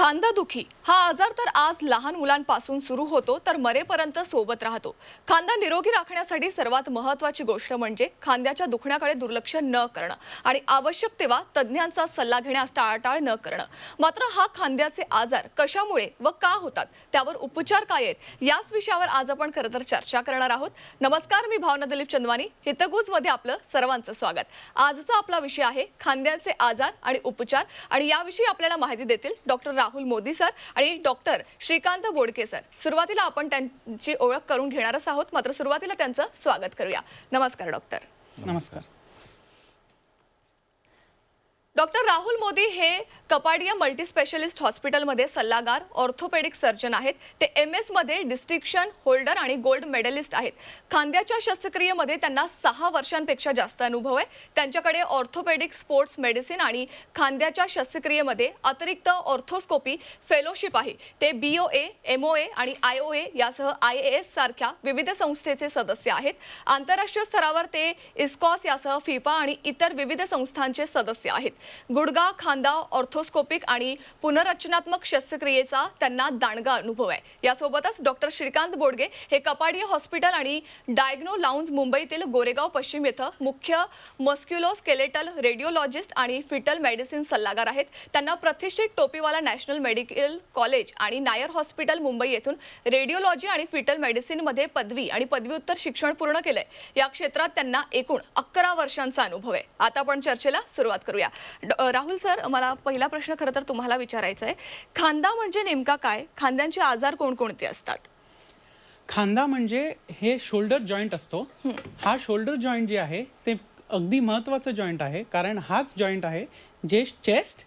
खांदा दुखी हा आजार तर आज लहान मुलांपासून सुरू होतो तर मरेपर्यंत सोबत राहतो खांदा निरोगी राखण्यासाठी सर्वात महत्वाची गोष्ट म्हणजे खांद्याच्या दुखण्याकडे दुर्लक्ष न करणं आणि आवश्यक तेव्हा तज्ज्ञांचा सल्ला घेण्यास टाळाटाळ न करणं मात्र हा खांद्याचे आजार कशामुळे व का होतात त्यावर उपचार काय आहेत याच विषयावर आज आपण खरं तर चर्चा करणार आहोत नमस्कार मी भावना दिलीप चंदवानी हितगुजमध्ये आपलं सर्वांचं स्वागत आजचा आपला विषय आहे खांद्याचे आजार आणि उपचार आणि याविषयी आपल्याला माहिती देतील डॉक्टर राहुल राहुल मोदी सर आणि डॉक्टर श्रीकांत बोडके सर सुरुवातीला आपण त्यांची ओळख करून घेणारच आहोत मात्र सुरुवातीला त्यांचं स्वागत करूया नमस्कार डॉक्टर नमस्कार डॉक्टर राहुल मोदी हे कपाडिया मल्टीस्पेशलिस्ट हॉस्पिटलमध्ये सल्लागार ऑर्थोपेडिक सर्जन आहेत ते एम एसमध्ये डिस्ट्रिक्शन होल्डर आणि गोल्ड मेडलिस्ट आहेत खांद्याच्या शस्त्रक्रियेमध्ये त्यांना सहा वर्षांपेक्षा जास्त अनुभव आहे त्यांच्याकडे ऑर्थोपेडिक स्पोर्ट्स मेडिसिन आणि खांद्याच्या शस्त्रक्रियेमध्ये अतिरिक्त ऑर्थोस्कोपी फेलोशिप आहे ते B O A M O ए आणि आय ओ ए यासह आय ए एस सारख्या विविध संस्थेचे सदस्य आहेत आंतरराष्ट्रीय स्तरावर ते इस्कॉस यासह फिफा आणि इतर विविध संस्थांचे सदस्य आहेत गुडगा खांदा ऑर्थोस्कोपिक आणि पुनर्रचनात्मक शस्त्रक्रियेचा त्यांना दांडगा अनुभव आहे यासोबतच डॉक्टर श्रीकांत बोडगे हे कपाडी हॉस्पिटल आणि डायग्नो लाऊंज मुंबईतील गोरेगाव पश्चिम इथं मुख्य मस्क्युलोस्केलेटल रेडिओलॉजिस्ट आणि फिटल मेडिसिन सल्लागार आहेत त्यांना प्रतिष्ठित टोपीवाला नॅशनल मेडिकल कॉलेज आणि नायर हॉस्पिटल मुंबई येथून रेडिओलॉजी आणि फिटल मेडिसिनमध्ये पदवी आणि पदव्युत्तर शिक्षण पूर्ण केलंय या क्षेत्रात त्यांना एकूण अकरा वर्षांचा अनुभव आहे आता आपण चर्चेला सुरुवात करूया राहुल सर मला पहिला प्रश्न खरं तर तुम्हाला विचारायचा आहे खांदा म्हणजे नेमका काय खांद्यांचे आजार कोणकोणते असतात खांदा म्हणजे हे शोल्डर जॉईंट असतो हा शोल्डर जॉईंट जे आहे ते अगदी महत्वाचं जॉईंट आहे कारण हाच जॉईंट आहे जे चेस्ट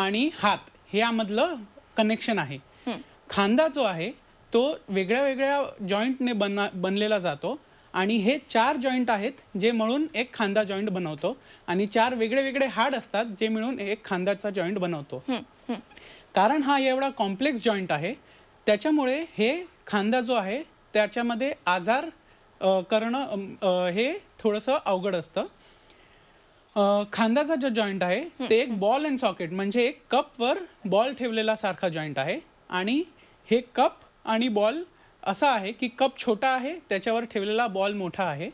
आणि हात यामधलं कनेक्शन आहे खांदा जो आहे तो वेगळ्या वेगळ्या जॉईंटने बनलेला जातो आणि हे चार जॉईंट आहेत जे मिळून एक खांदा जॉईंट बनवतो आणि चार वेगळे वेगळे हाड असतात जे मिळून एक खांद्याचा जॉईंट बनवतो कारण हा एवढा कॉम्प्लेक्स जॉईंट आहे त्याच्यामुळे हे खांदा जो आहे त्याच्यामध्ये आजार करणं हे थोडंसं अवघड असतं खांद्याचा जो जॉईंट आहे ते एक बॉल अँड सॉकेट म्हणजे एक कपवर बॉल ठेवलेला सारखा जॉईंट आहे आणि हे कप आणि बॉल असा आहे की कप छोटा आहे त्याच्यावर ठेवलेला बॉल मोठा आहे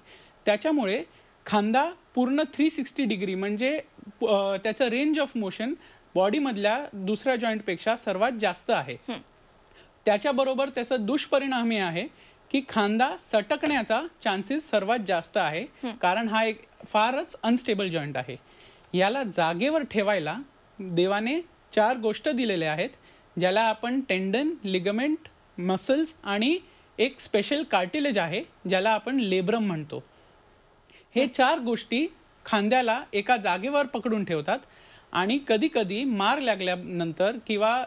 त्याच्यामुळे खांदा पूर्ण थ्री सिक्स्टी डिग्री म्हणजे त्याचं रेंज ऑफ मोशन बॉडीमधल्या दुसऱ्या जॉईंटपेक्षा सर्वात जास्त आहे त्याच्याबरोबर त्याचा दुष्परिणाम हे आहे की खांदा सटकण्याचा चान्सेस सर्वात जास्त आहे कारण हा एक फारच अनस्टेबल जॉईंट आहे याला जागेवर ठेवायला देवाने चार गोष्ट दिलेल्या आहेत ज्याला आपण टेंडन लिगमेंट मसल्स आणि एक स्पेशल कार्टिलेज आहे ज्याला आपण लेब्रम म्हणतो हे चार गोष्टी खांद्याला एका जागेवर पकडून ठेवतात आणि कधीकधी मार लागल्यानंतर किंवा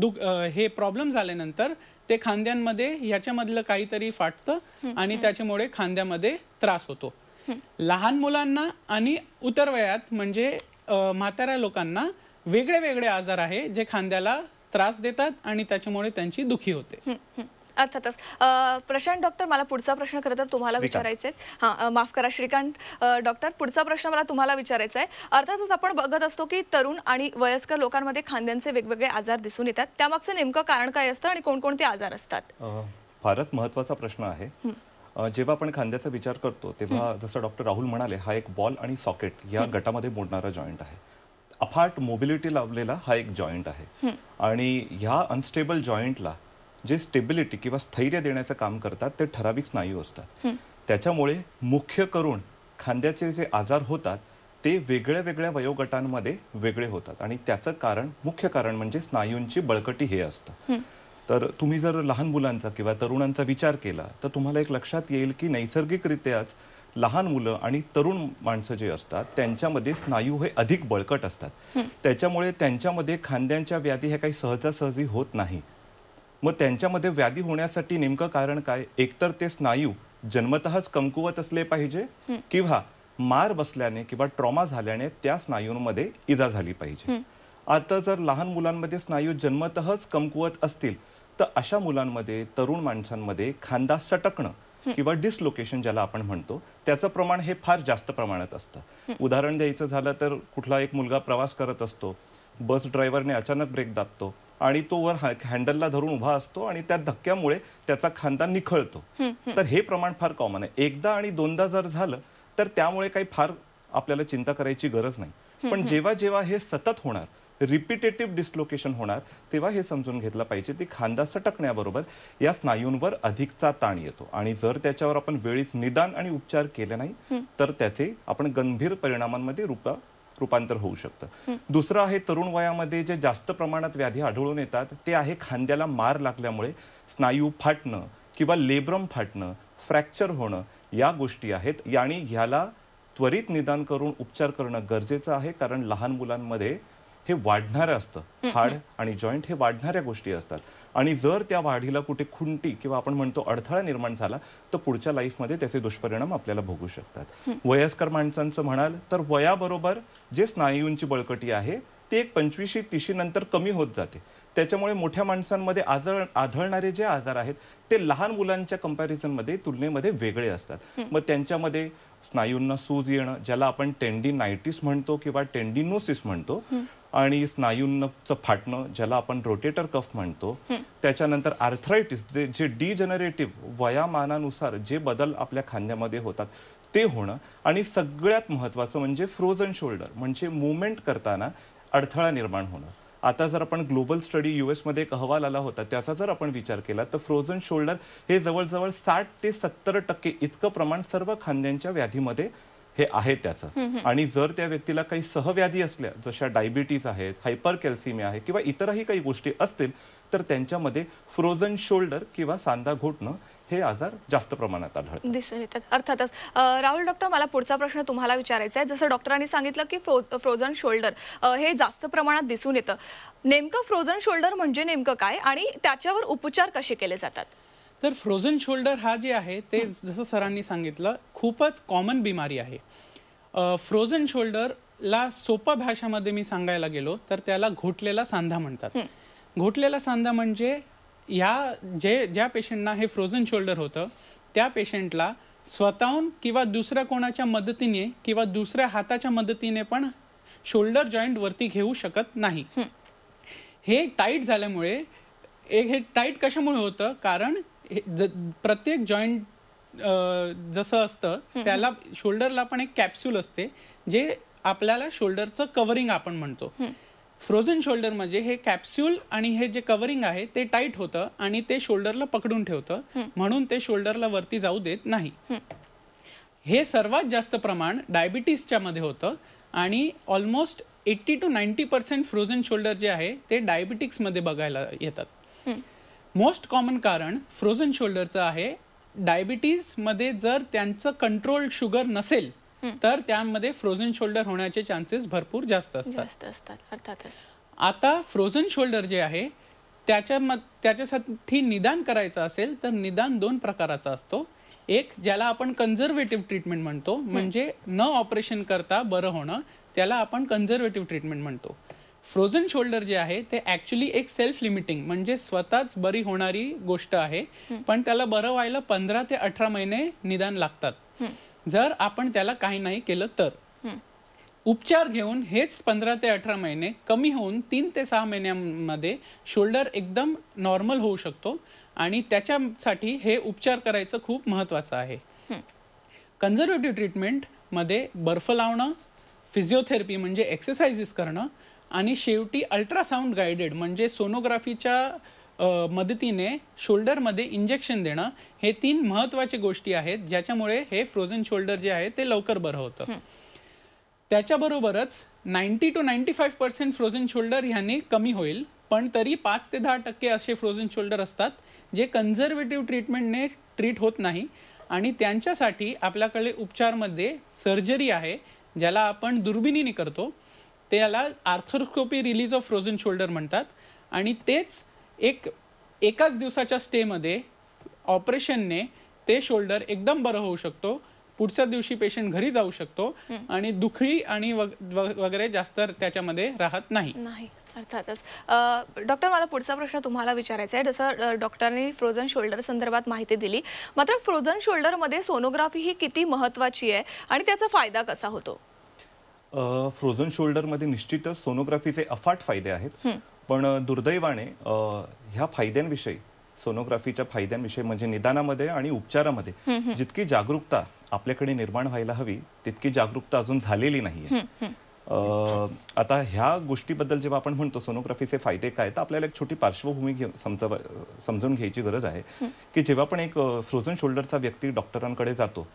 दुख हे प्रॉब्लेम झाल्यानंतर ते खांद्यांमध्ये ह्याच्यामधलं काहीतरी फाटतं आणि त्याच्यामुळे खांद्यामध्ये त्रास होतो लहान मुलांना आणि उतरवयात म्हणजे म्हाताऱ्या लोकांना वेगळे वेगळे आजार आहे जे खांद्याला त्रास देतात आणि त्याच्यामुळे त्यांची दुखी होते अर्थातच प्रशांत डॉक्टर मला पुढचा प्रश्न खरं तर तुम्हाला विचारायचा आहे हां माफ करा श्रीकांत डॉक्टर पुढचा प्रश्न मला तुम्हाला विचारायचा आहे अर्थातच आपण बघत असतो की तरुण आणि वयस्कर लोकांमध्ये खांद्यांचे वेगवेगळे आजार दिसून येतात त्यामागचं नेमकं कारण काय असतं आणि कोणकोणते आजार असतात फारच महत्त्वाचा प्रश्न आहे जेव्हा आपण खांद्याचा विचार करतो तेव्हा जसं डॉक्टर राहुल म्हणाले हा एक बॉल आणि सॉकेट या गटामध्ये मोडणारा जॉईंट आहे अफाट मोबिलिटी लावलेला हा एक जॉईंट आहे आणि ह्या अनस्टेबल जॉईंटला जे स्टेबिलिटी किंवा स्थैर्य देण्याचं काम करतात ते ठराविक स्नायू असतात त्याच्यामुळे मुख्य करून खांद्याचे जे आजार होतात ते वेगळ्या वेगळ्या वयोगटांमध्ये वेगळे होतात आणि त्याचं कारण मुख्य कारण म्हणजे स्नायूंची बळकटी हे असतं तर तुम्ही जर लहान मुलांचा किंवा तरुणांचा विचार केला तर तुम्हाला एक लक्षात येईल की नैसर्गिकरित्याच लहान मुलं आणि तरुण माणसं जे असतात त्यांच्यामध्ये स्नायू हे अधिक बळकट असतात त्याच्यामुळे त्यांच्यामध्ये खांद्यांच्या व्याधी ह्या काही सहजासहजी होत नाही मग त्यांच्यामध्ये व्याधी होण्यासाठी नेमकं कारण काय एकतर ते स्नायू जन्मतःच कमकुवत असले पाहिजे किंवा मार बसल्याने किंवा ट्रॉमा झाल्याने त्या स्नायूंमध्ये इजा झाली पाहिजे आता जर लहान मुलांमध्ये स्नायू जन्मतःच कमकुवत असतील तर अशा मुलांमध्ये तरुण माणसांमध्ये खांदा सटकणं किंवा डिसलोकेशन ज्याला आपण म्हणतो त्याचं प्रमाण हे फार जास्त प्रमाणात असतं उदाहरण द्यायचं झालं तर कुठला एक मुलगा प्रवास करत असतो बस ड्रायव्हरने अचानक ब्रेक दाबतो आणि तो वर हँडलला धरून उभा असतो आणि त्या धक्क्यामुळे त्याचा खांदा निखळतो तर हे प्रमाण फार कॉमन आहे एकदा आणि दोनदा जर झालं तर त्यामुळे काही फार आपल्याला चिंता करायची गरज नाही पण जेव्हा जेव्हा हे सतत होणार रिपिटेटिव्ह डिस्लोकेशन होणार तेव्हा हे समजून घेतलं पाहिजे ते खांदा सटकण्याबरोबर या स्नायूंवर अधिकचा ताण येतो आणि जर त्याच्यावर आपण वेळीच निदान आणि उपचार केले नाही तर त्याचे आपण गंभीर परिणामांमध्ये रूप रूपांतर होऊ शकतं दुसरं आहे तरुण वयामध्ये जे जास्त प्रमाणात व्याधी आढळून येतात ते आहे खांद्याला मार लागल्यामुळे स्नायू फाटणं किंवा लेब्रम फाटणं फ्रॅक्चर होणं या गोष्टी आहेत आणि ह्याला त्वरित निदान करून उपचार करणं गरजेचं आहे कारण लहान मुलांमध्ये हे वाढणारं असतं हाड आणि जॉईंट हे वाढणाऱ्या गोष्टी असतात आणि जर त्या वाढीला कुठे खुंटी किंवा आपण म्हणतो अडथळा निर्माण झाला तर पुढच्या लाईफमध्ये त्याचे दुष्परिणाम आपल्याला भोगू शकतात वयस्कर माणसांचं म्हणाल तर वयाबरोबर जे स्नायूंची बळकटी आहे ते एक पंचवीसशी तीशी नंतर कमी होत जाते त्याच्यामुळे मोठ्या माणसांमध्ये आजार आढळणारे जे आजार आहेत ते लहान मुलांच्या कंपॅरिझनमध्ये तुलनेमध्ये वेगळे असतात मग त्यांच्यामध्ये स्नायूंना सूज येणं ज्याला आपण टेंडिनायटिस म्हणतो किंवा टेंडिनोसिस म्हणतो आणि स्नायूंचं फाटणं ज्याला आपण रोटेटर कफ म्हणतो त्याच्यानंतर आर्थरायटिस जे डिजनरेटिव्ह वयामानानुसार जे बदल आपल्या खांद्यामध्ये होतात ते होणं आणि सगळ्यात महत्वाचं म्हणजे फ्रोझन शोल्डर म्हणजे मुवमेंट करताना अडथळा निर्माण होणं आता जर आपण ग्लोबल स्टडी यू मध्ये एक अहवाल आला होता त्याचा जर आपण विचार केला तर फ्रोझन शोल्डर हे जवळजवळ साठ ते सत्तर टक्के इतकं प्रमाण सर्व खांद्यांच्या व्याधीमध्ये हे आहे त्याचं आणि जर त्या व्यक्तीला काही सहव्याधी असल्या जशा डायबिटीज आहेत हायपर कॅल्सिमिया आहे किंवा इतरही काही गोष्टी असतील तर त्यांच्यामध्ये फ्रोझन शोल्डर किंवा सांधा घोटणं हे आजार जास्त प्रमाणात आढळतात दिसून येतात अर्थातच राहुल डॉक्टर मला पुढचा प्रश्न तुम्हाला विचारायचा आहे जसं डॉक्टरांनी सांगितलं की फ्रोझन शोल्डर हे जास्त प्रमाणात दिसून येतं नेमकं फ्रोझन शोल्डर म्हणजे नेमकं काय आणि त्याच्यावर उपचार कसे केले जातात तर फ्रोझन शोल्डर हा जे आहे ते जसं सरांनी सांगितलं खूपच कॉमन बिमारी आहे फ्रोझन शोल्डरला सोपा भाषामध्ये मी सांगायला गेलो तर त्याला घोटलेला सांधा म्हणतात घोटलेला सांधा म्हणजे या जे ज्या पेशंटना हे फ्रोझन शोल्डर होतं त्या पेशंटला स्वतःहून किंवा दुसऱ्या कोणाच्या मदतीने किंवा दुसऱ्या हाताच्या मदतीने पण शोल्डर जॉईंट वरती घेऊ शकत नाही हे टाईट झाल्यामुळे एक हे टाईट कशामुळे होतं कारण प्रत्येक जॉईंट जसं असतं त्याला शोल्डरला पण एक कॅप्सूल असते जे आपल्याला शोल्डरचं कव्हरिंग आपण म्हणतो फ्रोझन शोल्डर म्हणजे हे कॅप्स्युल आणि हे जे कव्हरिंग आहे ते टाईट होतं आणि ते शोल्डरला पकडून ठेवतं म्हणून ते शोल्डरला वरती जाऊ देत नाही हे सर्वात जास्त प्रमाण डायबिटीसच्या मध्ये होतं आणि almost eighty two ninety percent frozen shoulder जे आहे ते डायबिटिक्समध्ये बघायला येतात मोस्ट कॉमन कारण फ्रोझन शोल्डरचं आहे डायबिटीजमध्ये जर त्यांचं कंट्रोल शुगर नसेल तर त्यामध्ये फ्रोझन शोल्डर होण्याचे चान्सेस भरपूर जास्त असतात आता फ्रोझन शोल्डर जे आहे त्याच्या त्याच्यासाठी निदान करायचं असेल तर निदान दोन प्रकाराचा असतो एक ज्याला आपण कन्झर्वेटिव्ह ट्रीटमेंट म्हणतो म्हणजे न ऑपरेशन करता बरं होणं त्याला आपण कन्झर्वेटिव्ह ट्रीटमेंट म्हणतो फ्रोझन शोल्डर जे आहे ते ऍक्च्युली एक सेल्फ लिमिटिंग म्हणजे स्वतःच बरी होणारी गोष्ट आहे पण त्याला बरं व्हायला पंधरा ते अठरा महिने निदान लागतात जर आपण त्याला काही नाही केलं तर उपचार घेऊन हेच पंधरा ते अठरा महिने कमी होऊन तीन ते सहा महिन्यांमध्ये शोल्डर एकदम नॉर्मल होऊ शकतो आणि त्याच्यासाठी हे उपचार करायचं खूप महत्त्वाचं आहे कन्झर्वेटिव्ह ट्रीटमेंटमध्ये बर्फ लावणं फिजिओथेरपी म्हणजे एक्सरसाइजेस करणं आणि शेवटी अल्ट्रासाऊंड गायडेड म्हणजे सोनोग्राफीच्या मदतीने शोल्डरमध्ये इंजेक्शन देणं हे तीन महत्वाच्या गोष्टी आहेत ज्याच्यामुळे हे फ्रोझन शोल्डर जे आहे ते लवकर बरं होतं त्याच्याबरोबरच ninety two ninety five percent frozen shoulder ह्यांनी कमी होईल पण तरी पाच ते दहा टक्के असे फ्रोझन शोल्डर असतात जे कन्झर्वेटिव्ह ट्रीटमेंटने ट्रीट होत नाही आणि त्यांच्यासाठी आपल्याकडे उपचारमध्ये सर्जरी आहे ज्याला आपण दुर्बिणीने करतो त्याला arthroscopy release of frozen shoulder म्हणतात आणि तेच एक एकाच दिवसाच्या स्टेमध्ये ऑपरेशनने ते शोल्डर एकदम बरं होऊ शकतो पुढच्या दिवशी पेशंट घरी जाऊ शकतो आणि दुखळी आणि वगैरे जास्त त्याच्यामध्ये राहत नाही अर्थातच डॉक्टर मला पुढचा प्रश्न तुम्हाला विचारायचा आहे जसं डॉक्टरांनी फ्रोझन शोल्डर संदर्भात माहिती दिली मात्र फ्रोझन शोल्डरमध्ये सोनोग्राफी ही किती महत्त्वाची आहे आणि त्याचा फायदा कसा होतो फ्रोझन शोल्डरमध्ये निश्चितच सोनोग्राफीचे अफाट फायदे आहेत पण दुर्दैवाने ह्या फायद्यांविषयी सोनोग्राफीच्या फायद्यांविषयी म्हणजे निदानामध्ये आणि उपचारामध्ये जितकी जागरूकता आपल्याकडे निर्माण व्हायला हवी तितकी जागरूकता अजून झालेली नाही आता ह्या गोष्टीबद्दल जेव्हा आपण म्हणतो सोनोग्राफीचे फायदे काय तर आपल्याला एक छोटी पार्श्वभूमी समजाव समजून घ्यायची गरज आहे की जेव्हा पण एक फ्रोझन शोल्डरचा व्यक्ती डॉक्टरांकडे जातो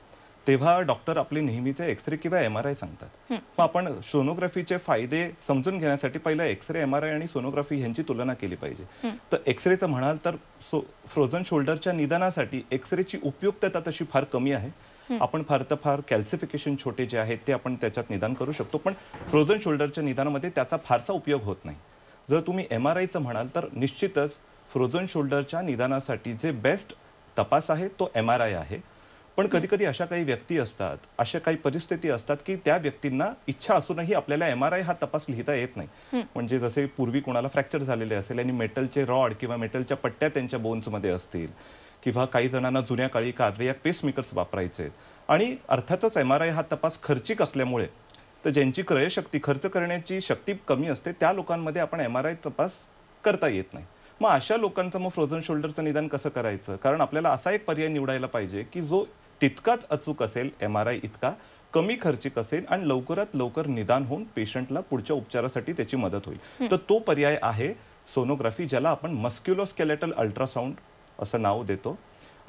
तेव्हा डॉक्टर आपले नेहमीचे एक्सरे किंवा एम आर आय सांगतात मग आपण सोनोग्राफीचे फायदे समजून घेण्यासाठी पहिले एक्सरे एम आर आय आणि सोनोग्राफी यांची तुलना केली पाहिजे तर एक्सरेचं म्हणाल तर सो फ्रोझन शोल्डरच्या निदानासाठी एक्सरेची उपयुक्तता तशी फार कमी आहे आपण फार तर फार कॅल्सिफिकेशन छोटे जे आहेत ते आपण त्याच्यात निदान करू शकतो पण फ्रोझन शोल्डरच्या निदानामध्ये त्याचा फारसा उपयोग होत नाही जर तुम्ही एम आर आयचं म्हणाल तर निश्चितच फ्रोझन शोल्डरच्या निदानासाठी जे बेस्ट तपास आहे तो एम आर आय आहे पण कधी कधी अशा काही व्यक्ती असतात अशा काही परिस्थिती असतात की त्या व्यक्तींना इच्छा असूनही आपल्याला एम आर आय हा तपास लिहिता येत नाही म्हणजे जसे पूर्वी कोणाला फ्रॅक्चर झालेले असेल आणि मेटलचे रॉड किंवा मेटलच्या पट्ट्या त्यांच्या बोन्समध्ये असतील किंवा काही जणांना जुन्या काळी कार्डियाक पेसमेकर्स वापरायचे आणि अर्थातच एम आर आय हा तपास खर्चिक असल्यामुळे तर ज्यांची क्रयशक्ती खर्च करण्याची शक्ती कमी असते त्या लोकांमध्ये आपण एम आर आय तपास करता येत नाही मग अशा लोकांचं मग फ्रोझन शोल्डरचं निदान कसं करायचं कारण आपल्याला असा एक पर्याय निवडायला पाहिजे की जो तितकाच अचूक असेल एम आर आय इतका कमी खर्चिक असेल आणि लवकरात लवकर निदान होऊन पेशंटला पुढच्या उपचारासाठी त्याची मदत होईल तर तो पर्याय आहे सोनोग्राफी ज्याला आपण मस्क्युलोस्केलेटल अल्ट्रासाऊंड असं नाव देतो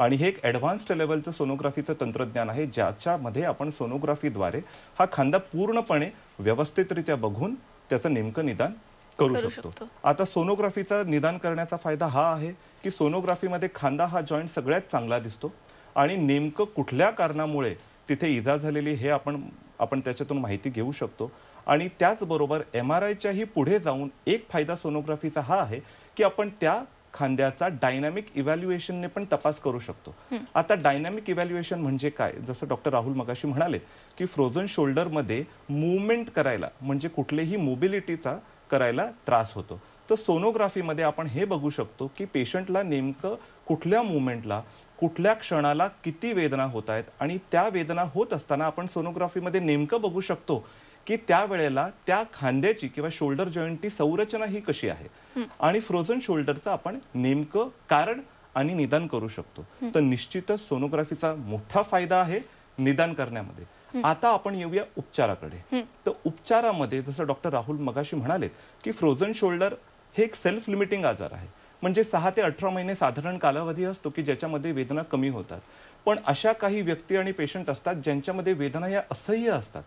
आणि हे एक ॲडव्हान्स्ड लेवलचं सोनोग्राफीचं तंत्रज्ञान आहे ज्याच्यामध्ये आपण सोनोग्राफीद्वारे हा खांदा पूर्णपणे व्यवस्थितरित्या बघून त्याचं नेमकं निदान करू शकतो आता सोनोग्राफीचा निदान करण्याचा फायदा हा आहे की सोनोग्राफीमध्ये खांदा हा जॉईंट सगळ्यात चांगला दिसतो आणि नेमकं कुठल्या कारणामुळे तिथे इजा झालेली हे आपण आपण त्याच्यातून माहिती घेऊ शकतो आणि त्याचबरोबर एम आर आयच्याही पुढे जाऊन एक फायदा सोनोग्राफीचा हा आहे की आपण त्या खांद्याचा डायनॅमिक इव्हॅल्युएशनने पण तपास करू शकतो आता डायनॅमिक इव्हॅल्युएशन म्हणजे काय जसं डॉक्टर राहुल मगाशी म्हणाले की फ्रोझन शोल्डरमध्ये मुवमेंट करायला म्हणजे कुठलेही मोबिलिटीचा करायला त्रास होतो तर सोनोग्राफीमध्ये आपण हे बघू शकतो की पेशंटला नेमकं कुठल्या मुवमेंटला कुठल्या क्षणाला किती वेदना होत आहेत आणि त्या वेदना होत असताना आपण सोनोग्राफीमध्ये नेमकं बघू शकतो की त्यावेळेला त्या खांद्याची किंवा शोल्डर जॉईंटची संरचना ही कशी आहे आणि फ्रोझन शोल्डरचं आपण नेमकं कारण आणि निदान करू शकतो तर निश्चितच सोनोग्राफीचा मोठा फायदा आहे निदान करण्यामध्ये आता आपण येऊया उपचाराकडे तर उपचारामध्ये जसं डॉक्टर राहुल मगाशी म्हणालेत की फ्रोझन शोल्डर हे एक सेल्फ लिमिटिंग आजार आहे म्हणजे सहा ते अठरा महिने साधारण कालावधी असतो की ज्याच्यामध्ये वेदना कमी होतात पण अशा काही व्यक्ती आणि पेशंट असतात ज्यांच्यामध्ये वेदना या असह्य असतात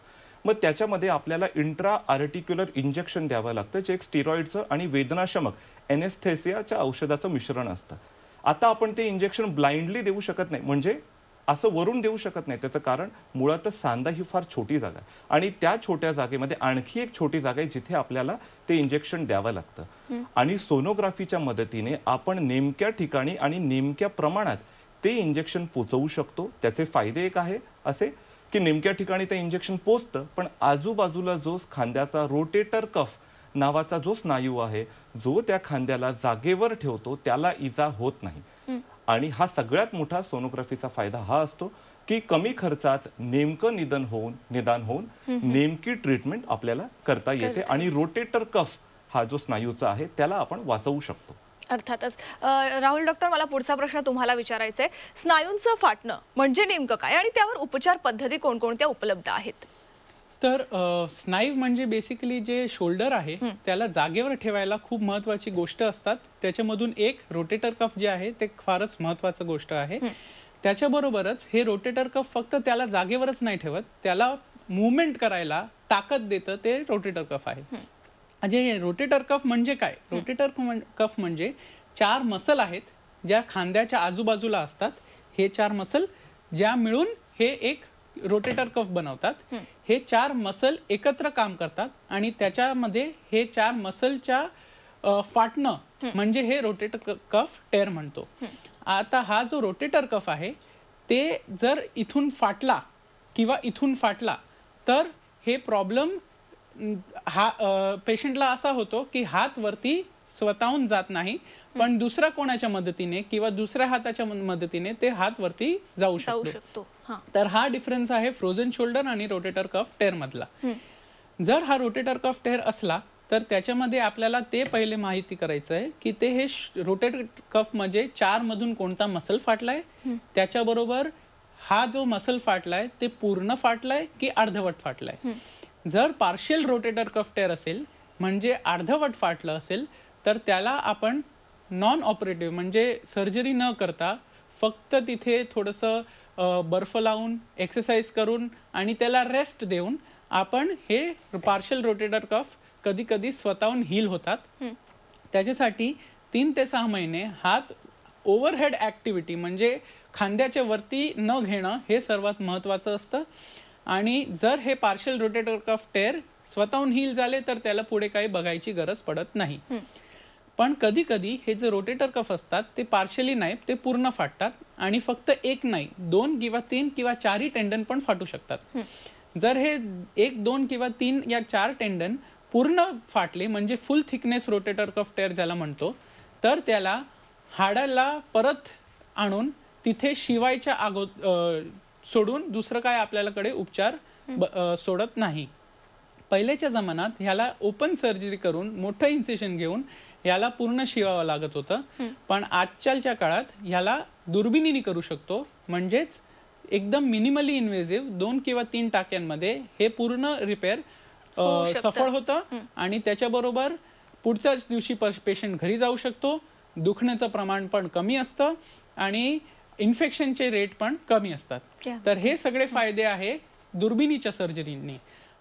मग त्याच्यामध्ये आपल्याला इंट्रा आर्टिक्युलर इंजेक्शन द्यावं लागतं जे एक स्टिरॉइडचं आणि वेदनाशमक एनेस्थेसियाच्या औषधाचं मिश्रण असतं आता आपण ते इंजेक्शन ब्लाइंडली देऊ शकत नाही म्हणजे असं वरून देऊ शकत नाही त्याचं कारण मुळातच सांदा ही फार छोटी जागा आहे आणि त्या छोट्या जागेमध्ये आणखी एक छोटी जागा आहे जिथे आपल्याला ते इंजेक्शन द्यावं लागतं आणि सोनोग्राफीच्या मदतीने आपण नेमक्या ठिकाणी आणि नेमक्या प्रमाणात ते इंजेक्शन पोचवू शकतो त्याचे फायदे एक आहे असे की नेमक्या ठिकाणी ते इंजेक्शन पोचतं पण आजूबाजूला जो खांद्याचा रोटेटर कफ नावाचा जो स्नायू आहे जो त्या खांद्याला जागेवर ठेवतो त्याला इजा होत नाही आणि हा सगळ्यात मोठा सोनोग्राफीचा फायदा हा असतो की कमी खर्चात नेमकं निधन होऊन निदान होऊन नेमकी ट्रीटमेंट आपल्याला करता येते आणि रोटेटर कफ हा जो स्नायूचा आहे त्याला आपण वाचवू शकतो अर्थातच राहुल डॉक्टर मला पुढचा प्रश्न तुम्हाला विचारायचा आहे स्नायूंचं फाटणं म्हणजे नेमकं काय आणि त्यावर उपचार पद्धती कोणकोणत्या उपलब्ध आहेत तर स्नाईव्ह म्हणजे बेसिकली जे शोल्डर आहे त्याला जागेवर ठेवायला खूप महत्वाची गोष्ट असतात त्याच्यामधून एक रोटेटर कफ जे आहे ते फारच महत्वाचं गोष्ट आहे त्याच्याबरोबरच हे रोटेटर कफ फक्त त्याला जागेवरच नाही ठेवत त्याला मुवमेंट करायला ताकद देतं ते रोटेटर कफ आहे म्हणजे रोटेटर कफ म्हणजे काय रोटेटर कफ म्हणजे चार मसल आहेत ज्या खांद्याच्या आजूबाजूला असतात हे चार मसल ज्या मिळून हे एक रोटेटर कफ बनवतात हे चार मसल एकत्र काम करतात आणि त्याच्यामध्ये हे चार मसलच्या फाटणं म्हणजे हे रोटेटर कफ टेर म्हणतो आता हा जो रोटेटर कफ आहे ते जर इथून फाटला किंवा इथून फाटला तर हे प्रॉब्लेम हा पेशंटला असा होतो की हात वरती स्वतःहून जात नाही पण दुसरा कोणाच्या मदतीने किंवा दुसऱ्या हाताच्या मदतीने ते हात वरती जाऊ शकतो तर हा डिफरन्स आहे फ्रोझन शोल्डर आणि रोटेटर कफ टेअर मधला जर हा रोटेटर कफ टेअर असला तर त्याच्यामध्ये आपल्याला ते पहिले माहिती करायचं आहे की ते हे रोटेट कफ म्हणजे चार मधून कोणता मसल फाटलाय त्याच्याबरोबर हा जो मसल फाटलाय ते पूर्ण फाटलाय की अर्धवट फाटलाय जर पार्शियल रोटेटर कफ टेअर असेल म्हणजे अर्धवट फाटलं असेल तर त्याला आपण नॉन ऑपरेटिव्ह म्हणजे सर्जरी न करता फक्त तिथे थोडंसं बर्फ लावून एक्सरसाइज करून आणि त्याला रेस्ट देऊन आपण हे पार्शल रोटेटर कफ कधी कधी स्वतःहून हील होतात त्याच्यासाठी तीन ते सहा महिने हात ओव्हरहेड ॲक्टिव्हिटी म्हणजे खांद्याच्या वरती न घेणं हे सर्वात महत्त्वाचं असतं आणि जर हे पार्शल रोटेटर कफ टेर स्वतःहून हील झाले तर त्याला पुढे काही बघायची गरज पडत नाही पण कधी कधी हे जे रोटेटर कफ असतात ते पार्शली नाही ते पूर्ण फाटतात आणि फक्त एक नाही दोन किंवा तीन किंवा चारही टेंडन पण फाटू शकतात जर हे एक दोन किंवा तीन या चार टेंडन पूर्ण फाटले म्हणजे full thickness rotator cuff tear ज्याला म्हणतो तर त्याला हाडाला परत आणून तिथे शिवायच्या अगो सोडून दुसरं काय आपल्याकडे उपचार सोडत नाही पहिल्याच्या जमान्यात ह्याला ओपन सर्जरी करून मोठं इन्सेशन घेऊन याला पूर्ण शिवावं लागत होतं पण आजच्यालच्या काळात ह्याला दुर्बिणीने करू शकतो म्हणजेच एकदम मिनिमली इन्व्हेझिव्ह दोन किंवा तीन टाक्यांमध्ये हे पूर्ण रिपेअर सफळ होतं आणि त्याच्याबरोबर पुढच्याच दिवशी पेशंट घरी जाऊ शकतो दुखण्याचं प्रमाण पण कमी असतं आणि इन्फेक्शनचे रेट पण कमी असतात तर हे सगळे फायदे आहे दुर्बिणीच्या सर्जरीने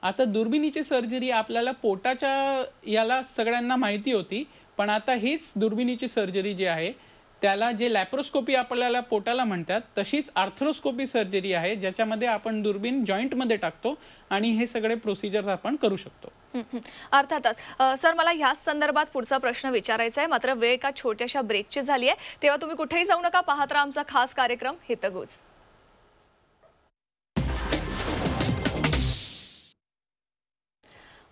आता दुर्बिणीची सर्जरी आपल्याला पोटाच्या याला सगळ्यांना माहिती होती पण आता हीच दुर्बिणीची सर्जरी जी आहे त्याला जे लॅप्रोस्कोपी आपल्याला पोटाला म्हणतात तशीच आर्थ्रोस्कोपी सर्जरी आहे ज्याच्यामध्ये आपण दुर्बीण जॉईंटमध्ये टाकतो आणि हे सगळे प्रोसिजर्स आपण करू शकतो अर्थातच सर मला ह्याच संदर्भात पुढचा प्रश्न विचारायचा आहे मात्र वेळ का छोट्याशा ब्रेकची झाली आहे तेव्हा तुम्ही कुठेही जाऊ नका पाहत आमचा खास कार्यक्रम हितगुज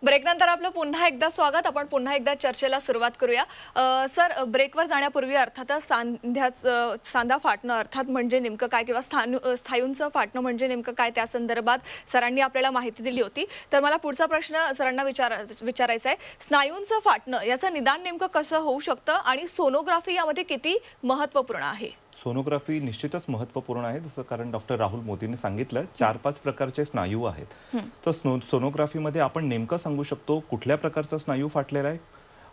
ब्रेकनंतर आपलं पुन्हा एकदा स्वागत आपण पुन्हा एकदा चर्चेला सुरुवात करूया सर ब्रेकवर जाण्यापूर्वी अर्थातच सांध्याचं सांधा फाटणं अर्थात म्हणजे नेमकं काय किंवा स्थान स्थायूंचं फाटणं म्हणजे नेमकं काय त्या संदर्भात सरांनी आपल्याला माहिती दिली होती तर मला पुढचा प्रश्न सरांना विचारा विचारायचा आहे स्नायूंचं फाटणं याचं निदान नेमकं कसं होऊ शकतं आणि सोनोग्राफी यामध्ये किती महत्त्वपूर्ण आहे सोनोग्राफी निश्चितच महत्वपूर्ण आहे जसं कारण डॉक्टर राहुल मोदींनी सांगितलं चार पाच प्रकारचे स्नायू आहेत तर स्नो सोनोग्राफीमध्ये आपण नेमकं सांगू शकतो कुठल्या प्रकारचा स्नायू फाटलेला आहे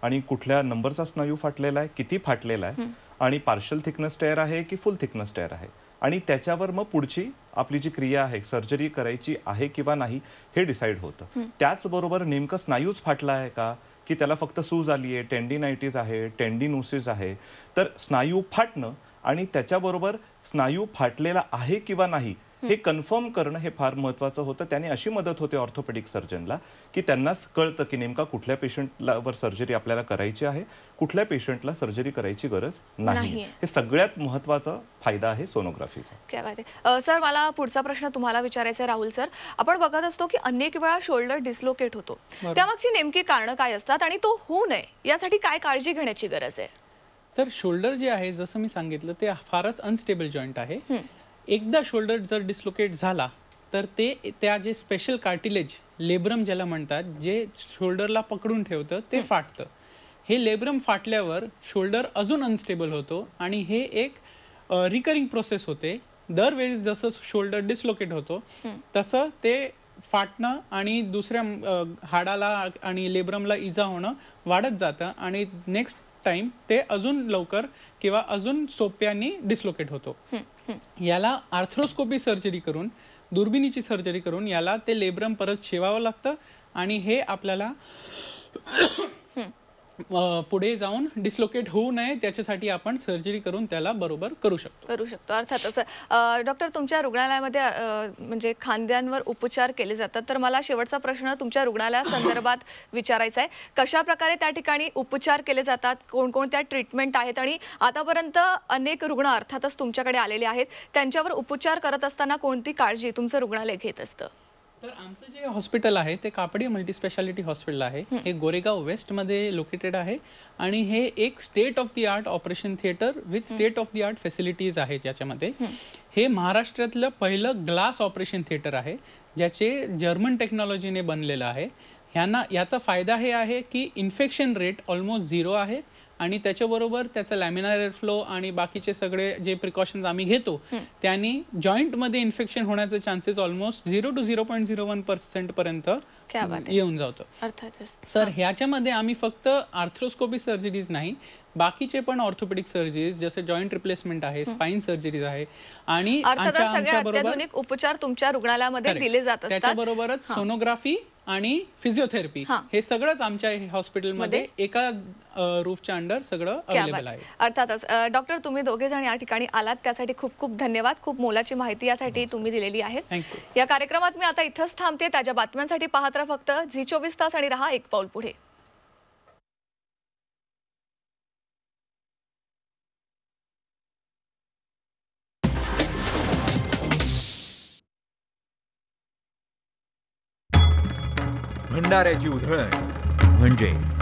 आणि कुठल्या नंबरचा स्नायू फाटलेला आहे किती फाटलेला आहे आणि पार्शल थिकनेस टेअर आहे की फुल थिकनेस टेअर आहे आणि त्याच्यावर मग पुढची आपली जी क्रिया आहे सर्जरी करायची आहे किंवा नाही हे डिसाईड होतं त्याचबरोबर नेमकं स्नायूच फाटला आहे का की त्याला फक्त सूज आली आहे टेंडिनायटीस आहे टेंडिनोसिस आहे तर स्नायू फाटणं आणि त्याच्याबरोबर स्नायू फाटलेला आहे किंवा नाही हे कन्फर्म करणं हे फार महत्वाचं होतं त्याने अशी मदत होते ऑर्थोपेडिक सर्जनला की त्यांना कळतं की नेमका कुठल्या पेशंटलावर सर्जरी आपल्याला करायची आहे कुठल्या पेशंटला सर्जरी करायची गरज नाही हे सगळ्यात महत्वाचा फायदा आहे सोनोग्राफीचा सर मला पुढचा प्रश्न तुम्हाला विचारायचा राहुल सर आपण बघत असतो की अनेक वेळा शोल्डर डिस्लोकेट होतो त्यामागची नेमकी कारणं काय असतात आणि तो होऊ नये यासाठी काय काळजी घेण्याची गरज आहे तर शोल्डर जे आहे जसं मी सांगितलं ते फारच अनस्टेबल जॉईंट आहे एकदा शोल्डर जर डिस्लोकेट झाला तर ते त्या जे स्पेशल कार्टिलेज लेब्रम ज्याला म्हणतात जे शोल्डरला पकडून ठेवतं ते फाटतं हे लेब्रम फाटल्यावर शोल्डर अजून अनस्टेबल होतो आणि हे एक रिकरिंग प्रोसेस होते दरवेळेस जसं शोल्डर डिसलोकेट होतो तसं ते फाटणं आणि दुसऱ्या हाडाला आणि लेब्रमला इजा होणं वाढत जातं आणि नेक्स्ट टाइम ते अजून लवकर किंवा अजून सोप्याने डिस्लोकेट होतो याला आर्थ्रोस्कोपी सर्जरी करून दुर्बिणीची सर्जरी करून याला ते लेब्रम परत शेवावं लागतं आणि हे आपल्याला पुढे जाऊन डिस्लोकेट होऊ नये त्याच्यासाठी आपण सर्जरी करून त्याला बरोबर करू शकतो करू शकतो अर्थातच डॉक्टर तुमच्या रुग्णालयामध्ये म्हणजे खांद्यांवर उपचार केले जातात तर मला शेवटचा प्रश्न तुमच्या रुग्णालयासंदर्भात विचारायचा आहे कशा प्रकारे त्या ठिकाणी उपचार केले जातात कोणकोणत्या ट्रीटमेंट आहेत आणि आतापर्यंत अनेक रुग्ण अर्थातच तुमच्याकडे आलेले आहेत त्यांच्यावर उपचार करत असताना कोणती काळजी तुमचं रुग्णालय घेत असतं तर आमचं जे हॉस्पिटल आहे ते कापडी मल्टीस्पेशालिटी हॉस्पिटल आहे हे गोरेगाव वेस्टमध्ये लोकेटेड आहे आणि हे एक state of the art operation theatre with state of the art facilities आहेत ज्याच्यामध्ये हे महाराष्ट्रातलं पहिलं ग्लास ऑपरेशन थिएटर आहे ज्याचे जर्मन टेक्नॉलॉजीने बनलेलं आहे ह्यांना याचा फायदा हे आहे की इन्फेक्शन रेट ऑलमोस्ट झिरो आहे आणि त्याच्याबरोबर त्याचा लॅमिनार फ्लो आणि बाकीचे सगळे जे प्रिकॉशन्स आम्ही घेतो त्यांनी जॉईंटमध्ये इन्फेक्शन होण्याचे chances almost zero to zero point zero one percent पर्यंत येऊन जातो सर ह्याच्यामध्ये आम्ही फक्त आर्थ्रोस्कोपी सर्जरीज नाही बाकीचे पण ऑर्थोपेडिक सर्जरीज जसे जॉईंट रिप्लेसमेंट आहे स्पाईन सर्जरीज आहे आणि उपचार तुमच्या रुग्णालयामध्ये दिले जातात त्याच्याबरोबरच सोनोग्राफी आणि फिजिओथेरपी हा. हे सगळंच आमच्या हॉस्पिटलमध्ये एका रूफच्या अंडर सगळं अवेलेबल आहे अर्थातच डॉक्टर तुम्ही दोघे जण या ठिकाणी आलात त्यासाठी खूप खूप धन्यवाद खूप मोलाची माहिती यासाठी तुम्ही दिलेली आहे या कार्यक्रमात मी आता इथंच थांबते त्याच्या बातम्यांसाठी पाहत फक्त झी चोवीस तास आणि रहा एक पाऊल पुढे भंडाऱ्याची उधळण म्हणजे